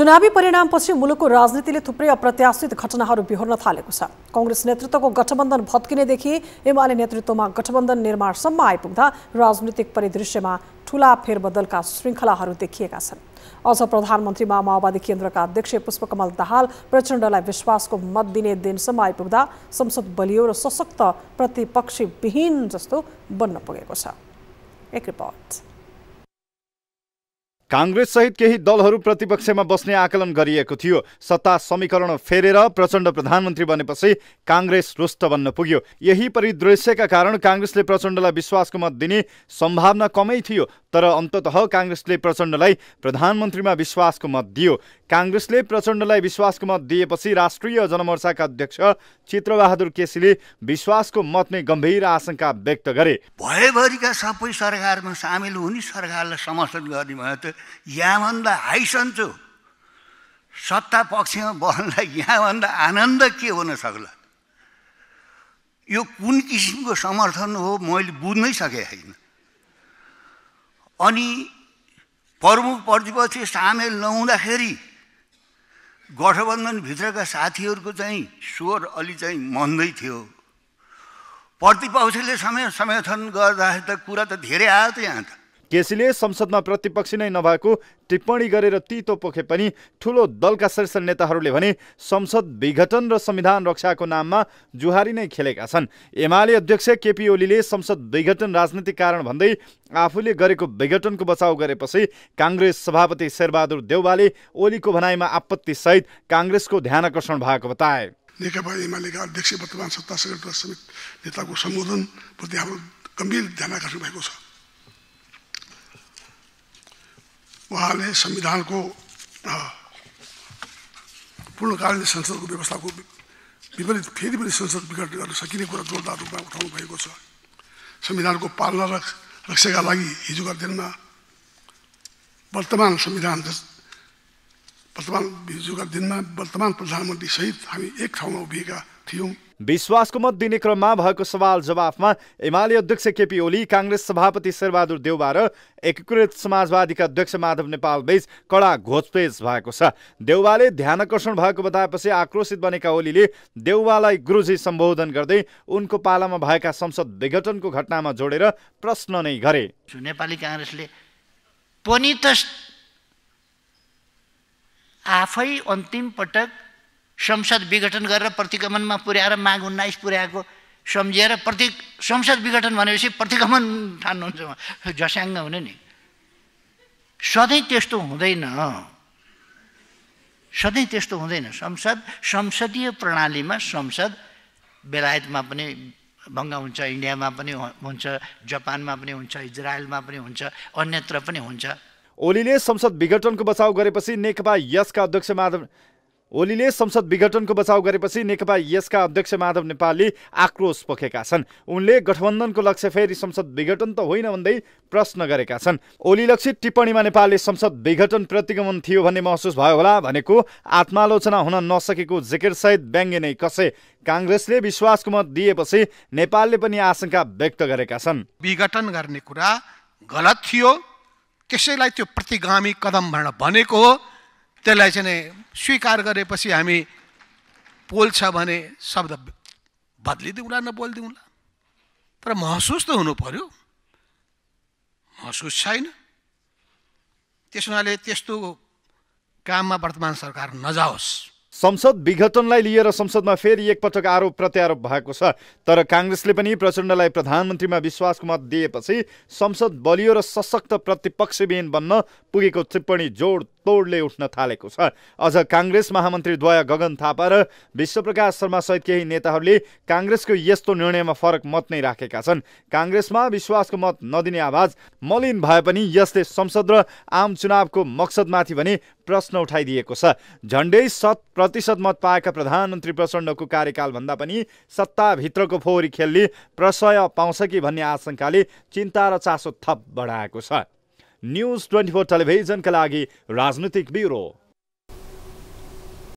चुनावी परिणामपछि मुलुकको राजनीतिले थुप्रै अप्रत्याशित घटनाहरू बिहोर्न थालेको छ कङ्ग्रेस नेतृत्वको गठबन्धन भत्किनेदेखि एमाले नेतृत्वमा गठबन्धन निर्माणसम्म आइपुग्दा राजनीतिक परिदृश्यमा ठूला फेरबदलका श्रृङ्खलाहरू देखिएका छन् अझ प्रधानमन्त्रीमा माओवादी केन्द्रका अध्यक्ष पुष्पकमल दाहाल प्रचण्डलाई विश्वासको मत दिने दिनसम्म आइपुग्दा संसद बलियो र सशक्त प्रतिपक्षी विहीन जस्तो बन्न पुगेको छ एक रिपोर्ट सहित केही दलहरू प्रतिपक्षमा बस्ने आकलन गरिएको थियो सत्ता समीकरण फेरेर प्रचण्ड प्रधानमन्त्री बनेपछि काङ्ग्रेस रुष्ट बन्न पुग्यो यही परिदृश्यका कारण काङ्ग्रेसले प्रचण्डलाई विश्वासको मत दिने सम्भावना कमै थियो तर अन्तत काङ्ग्रेसले प्रचण्डलाई प्रधानमन्त्रीमा विश्वासको मत दियो काङ्ग्रेसले प्रचण्डलाई विश्वासको मत दिएपछि राष्ट्रिय जनमोर्चाका अध्यक्ष चित्रबहादुर केसीले विश्वासको मत नै गम्भीर आशंका व्यक्त गरे भएभरिका सबै सरकारमा सामेल हुने सरकारलाई समर्थन गर्ने भयो त यहाँभन्दा हाई सन्चो सत्ता पक्षमा बस्नलाई यहाँभन्दा आनन्द के हुन सक्ला यो कुन किसिमको समर्थन हो मैले बुझ्नै सकेको छैन अनि प्रमुख प्रतिपक्ष सामेल नहुँदाखेरि गठबन्धनभित्रका साथीहरूको चाहिँ स्वर अलि चाहिँ मन्दै थियो प्रतिपक्षले समय समर्थन गर्दाखेरि त कुरा त धेरै आयो त यहाँ त केसीले संसदमा प्रतिपक्षी नै नभएको टिप्पणी गरेर तितो पोखे पनि ठुलो दलका शीर्ष नेताहरूले भने संसद विघटन र संविधान रक्षाको नाममा जुहारी नै खेलेका छन् एमाले अध्यक्ष केपी ओलीले संसद विघटन राजनीतिक कारण भन्दै आफूले गरेको विघटनको बचाउ गरेपछि काङ्ग्रेस सभापति शेरबहादुर देउवाले ओलीको भनाइमा आपत्तिसहित काङ्ग्रेसको आकर्षण भएको बताए नेकपा एमालेका अध्यक्ष वर्तमान सत्ता समेत नेताको सम्बोधनप्रति हाम्रो गम्भीर ध्यान आकर्षण भएको छ उहाँले संविधानको पूर्णकालीन संसदको व्यवस्थाको विपरीत फेरि पनि संसद विघटन गर्न सकिने कुरा जोरदार रूपमा उठाउनु भएको छ संविधानको पालना र रक्षाका लागि हिजोका दिनमा वर्तमान संविधान वर्तमान हिजोका दिनमा वर्तमान प्रधानमन्त्रीसहित हामी एक ठाउँमा उभिएका थियौँ विश्वासको मत दिने क्रममा भएको सवाल जवाफमा एमाले अध्यक्ष केपी ओली काङ्ग्रेस सभापति शेरबहादुर देउबा र एकीकृत समाजवादीका अध्यक्ष माधव नेपाल बीच कडा घोचपेच भएको छ ध्यान ध्यानकर्षण भएको बताएपछि आक्रोशित बनेका ओलीले देउबालाई गुरुजी सम्बोधन गर्दै उनको पालामा भएका संसद विघटनको घटनामा जोडेर प्रश्न नै गरे नेपाली काङ्ग्रेसले पनि त आफै अन्तिम पटक संसद विघटन गरेर प्रतिगमनमा पुर्याएर माघ उन्नाइस पुर्याएको सम्झिएर प्रति संसद विघटन भनेपछि प्रतिगमन ठान्नुहुन्छ झस्याङ्ग हुने नि सधैँ त्यस्तो हुँदैन सधैँ त्यस्तो हुँदैन संसद संसदीय प्रणालीमा संसद बेलायतमा पनि भङ्ग हुन्छ इन्डियामा पनि हुन्छ जापानमा पनि हुन्छ इजरायलमा पनि हुन्छ अन्यत्र पनि हुन्छ ओलीले संसद विघटनको बचाउ गरेपछि नेकपा यसका अध्यक्ष माधव ओलीले संसद विघटनको बचाउ गरेपछि नेकपा यसका अध्यक्ष माधव नेपालले आक्रोश पोखेका छन् उनले गठबन्धनको लक्ष्य फेरि संसद विघटन त होइन भन्दै प्रश्न गरेका छन् ओली लक्षित टिप्पणीमा नेपालले संसद विघटन प्रतिगमन थियो भन्ने महसुस भयो होला भनेको आत्मालोचना हुन नसकेको सहित व्यङ्ग्य नै कसे काङ्ग्रेसले विश्वासको मत दिएपछि नेपालले पनि आशंका व्यक्त गरेका छन् विघटन गर्ने कुरा गलत थियो त्यसैलाई त्यो प्रतिगामी कदम भनेको हो त्यसलाई चाहिँ स्वीकार गरेपछि हामी पोल्छ भने शब्द बदलिदिउँला नबोलिदिउँला तर महसुस त हुनु पऱ्यो महसुस छैन त्यस हुनाले त्यस्तो काममा वर्तमान सरकार नजाओस् संसद विघटनलाई लिएर संसदमा फेरि एकपटक आरोप प्रत्यारोप भएको छ तर काङ्ग्रेसले पनि प्रचण्डलाई प्रधानमन्त्रीमा विश्वासको मत दिएपछि संसद बलियो र सशक्त प्रतिपक्षविहीन बन्न पुगेको टिप्पणी जोड तोडले उठ्न थालेको छ अझ काङ्ग्रेस महामन्त्रीद्वय गगन थापा र विश्वप्रकाश शर्मा सहित केही नेताहरूले काङ्ग्रेसको यस्तो निर्णयमा फरक मत नै राखेका छन् काङ्ग्रेसमा विश्वासको मत नदिने आवाज मलिन भए पनि यसले संसद र आम चुनावको मकसदमाथि भने प्रश्न उठाइदिएको छ झन्डै शत प्रतिशत मत पाएका प्रधानमन्त्री प्रचण्डको कार्यकालभन्दा पनि सत्ताभित्रको फोहोरी खेलले प्रशय पाउँछ कि भन्ने आशंकाले चिन्ता र चासो थप बढाएको छ न्यूज ट्वेन्टी फोर टेलीजन का राजनीतिक ब्यूरो